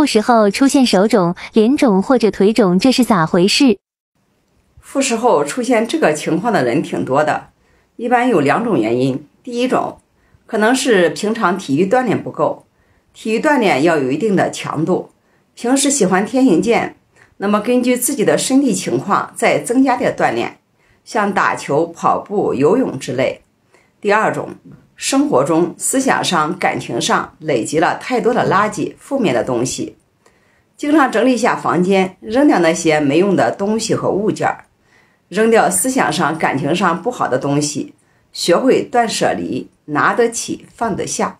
复食后出现手肿、脸肿或者腿肿，这是咋回事？复食后出现这个情况的人挺多的，一般有两种原因。第一种可能是平常体育锻炼不够，体育锻炼要有一定的强度，平时喜欢天行健，那么根据自己的身体情况再增加点锻炼，像打球、跑步、游泳之类。第二种，生活中思想上、感情上累积了太多的垃圾、负面的东西。经常整理一下房间，扔掉那些没用的东西和物件儿，扔掉思想上、感情上不好的东西，学会断舍离，拿得起，放得下。